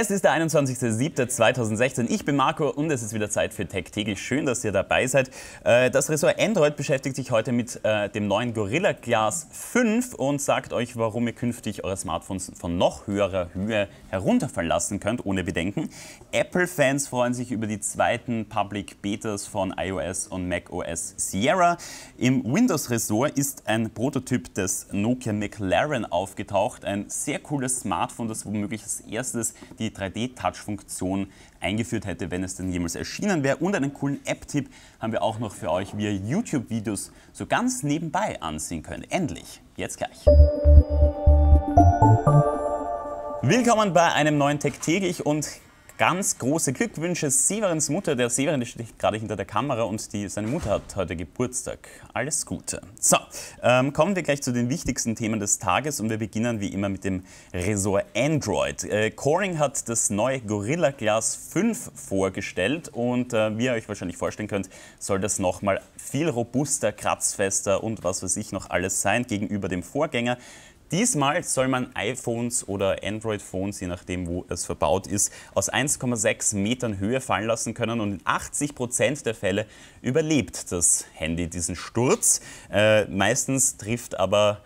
Es ist der 21.07.2016. Ich bin Marco und es ist wieder Zeit für Tech Tegel. Schön, dass ihr dabei seid. Äh, das Ressort Android beschäftigt sich heute mit äh, dem neuen Gorilla Glass 5 und sagt euch, warum ihr künftig eure Smartphones von noch höherer Höhe herunterfallen lassen könnt, ohne Bedenken. Apple-Fans freuen sich über die zweiten Public Betas von iOS und macOS Sierra. Im Windows-Ressort ist ein Prototyp des Nokia McLaren aufgetaucht. Ein sehr cooles Smartphone, das womöglich als erstes die die 3D-Touch-Funktion eingeführt hätte, wenn es denn jemals erschienen wäre. Und einen coolen App-Tipp haben wir auch noch für euch, wie ihr YouTube-Videos so ganz nebenbei ansehen könnt. Endlich, jetzt gleich. Willkommen bei einem neuen Tech täglich und ganz große Glückwünsche Severins Mutter. Der Severin steht gerade hinter der Kamera und die, seine Mutter hat heute Geburtstag. Alles Gute. So, ähm, kommen wir gleich zu den wichtigsten Themen des Tages und wir beginnen wie immer mit dem Ressort Android. Äh, Coring hat das neue Gorilla Glass 5 vorgestellt und äh, wie ihr euch wahrscheinlich vorstellen könnt, soll das nochmal viel robuster, kratzfester und was weiß ich noch alles sein gegenüber dem Vorgänger. Diesmal soll man iPhones oder Android-Phones, je nachdem wo es verbaut ist, aus 1,6 Metern Höhe fallen lassen können und in 80 Prozent der Fälle überlebt das Handy diesen Sturz. Äh, meistens trifft aber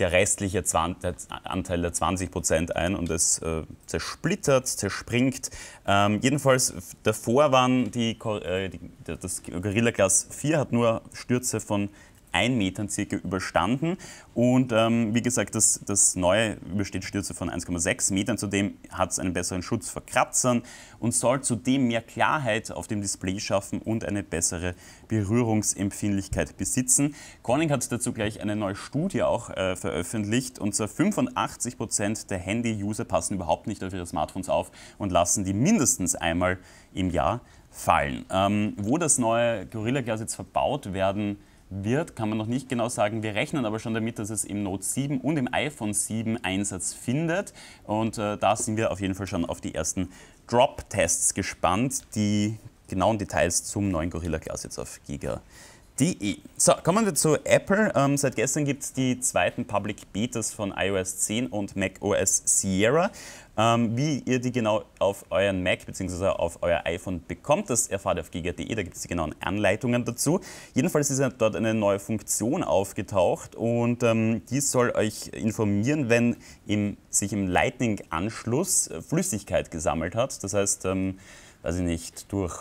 der restliche 20, Anteil der 20 Prozent ein und es äh, zersplittert, zerspringt. Ähm, jedenfalls davor waren die, äh, die das Gorilla Glass 4 hat nur Stürze von 1 Metern circa überstanden. Und ähm, wie gesagt, das, das neue übersteht Stürze von 1,6 Metern. Zudem hat es einen besseren Schutz vor Kratzern und soll zudem mehr Klarheit auf dem Display schaffen und eine bessere Berührungsempfindlichkeit besitzen. Corning hat dazu gleich eine neue Studie auch äh, veröffentlicht und zwar 85 Prozent der Handy-User passen überhaupt nicht auf ihre Smartphones auf und lassen die mindestens einmal im Jahr fallen. Ähm, wo das neue Gorilla Glas jetzt verbaut werden wird, kann man noch nicht genau sagen. Wir rechnen aber schon damit, dass es im Note 7 und im iPhone 7 Einsatz findet. Und äh, da sind wir auf jeden Fall schon auf die ersten Drop-Tests gespannt, die genauen Details zum neuen Gorilla Glass jetzt auf Giga De. So, kommen wir zu Apple. Ähm, seit gestern gibt es die zweiten Public Betas von iOS 10 und macOS Sierra. Ähm, wie ihr die genau auf euren Mac bzw. auf euer iPhone bekommt, das erfahrt ihr auf giga.de, da gibt es die genauen Anleitungen dazu. Jedenfalls ist dort eine neue Funktion aufgetaucht und ähm, die soll euch informieren, wenn im, sich im Lightning-Anschluss äh, Flüssigkeit gesammelt hat. Das heißt, ähm, weiß ich nicht, durch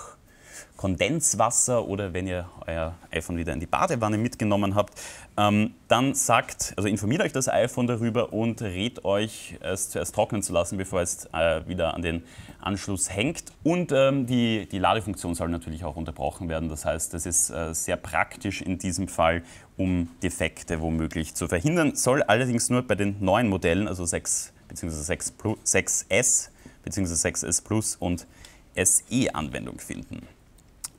Kondenswasser oder wenn ihr euer iPhone wieder in die Badewanne mitgenommen habt, ähm, dann sagt, also informiert euch das iPhone darüber und rät euch, es zuerst trocknen zu lassen, bevor es äh, wieder an den Anschluss hängt. Und ähm, die, die Ladefunktion soll natürlich auch unterbrochen werden. Das heißt, das ist äh, sehr praktisch in diesem Fall, um Defekte womöglich zu verhindern. Soll allerdings nur bei den neuen Modellen, also 6 bzw. 6 Plus, 6S bzw. 6S Plus und SE Anwendung finden.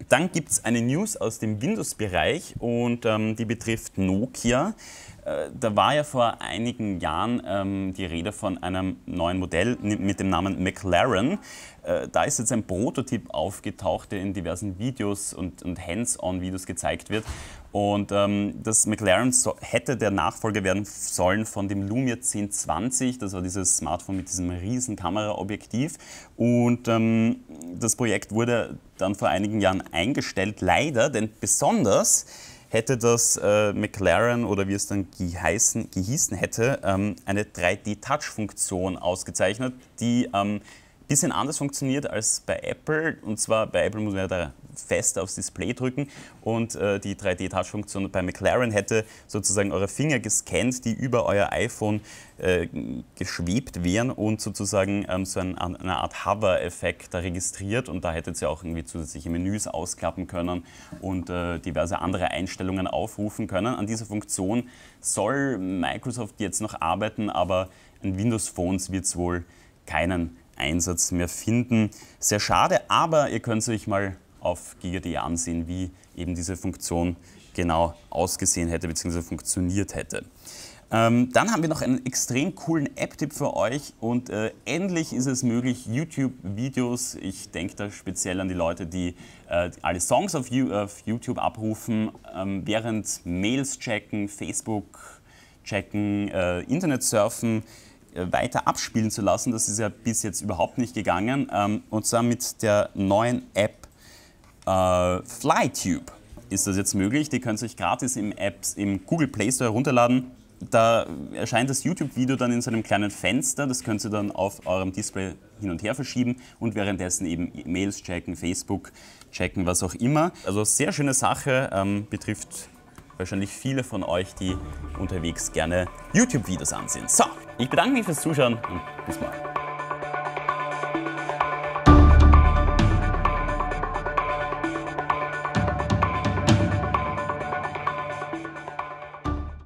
Dann gibt es eine News aus dem Windows-Bereich und ähm, die betrifft Nokia. Äh, da war ja vor einigen Jahren ähm, die Rede von einem neuen Modell mit dem Namen McLaren. Äh, da ist jetzt ein Prototyp aufgetaucht, der in diversen Videos und, und Hands-on-Videos gezeigt wird. Und ähm, das McLaren so, hätte der Nachfolger werden sollen von dem Lumia 1020. Das war dieses Smartphone mit diesem riesen Kameraobjektiv. Und ähm, das Projekt wurde dann vor einigen Jahren eingestellt, leider, denn besonders hätte das äh, McLaren oder wie es dann geheißen, gehießen hätte, ähm, eine 3D-Touch-Funktion ausgezeichnet, die ähm, bisschen anders funktioniert als bei Apple. Und zwar bei Apple muss man ja da fest aufs Display drücken und äh, die 3D-Touch-Funktion bei McLaren hätte sozusagen eure Finger gescannt, die über euer iPhone äh, geschwebt wären und sozusagen ähm, so ein, eine Art Hover-Effekt da registriert und da hättet ihr auch irgendwie zusätzliche Menüs ausklappen können und äh, diverse andere Einstellungen aufrufen können. An dieser Funktion soll Microsoft jetzt noch arbeiten, aber an Windows Phones wird es wohl keinen Einsatz mehr finden. Sehr schade, aber ihr könnt es euch mal auf GigaD ansehen, wie eben diese Funktion genau ausgesehen hätte bzw. funktioniert hätte. Ähm, dann haben wir noch einen extrem coolen App-Tipp für euch und äh, endlich ist es möglich, YouTube-Videos, ich denke da speziell an die Leute, die äh, alle Songs auf, YouTube abrufen, ähm, während Mails checken, Facebook checken, äh, Internet surfen, weiter abspielen zu lassen. Das ist ja bis jetzt überhaupt nicht gegangen. Ähm, und zwar mit der neuen App äh, Flytube ist das jetzt möglich. Die könnt ihr euch gratis im, Apps, im Google Play Store herunterladen. Da erscheint das YouTube-Video dann in so einem kleinen Fenster. Das könnt ihr dann auf eurem Display hin und her verschieben und währenddessen eben E-Mails checken, Facebook checken, was auch immer. Also sehr schöne Sache, ähm, betrifft wahrscheinlich viele von euch, die unterwegs gerne YouTube-Videos ansehen. So, ich bedanke mich fürs Zuschauen und bis morgen.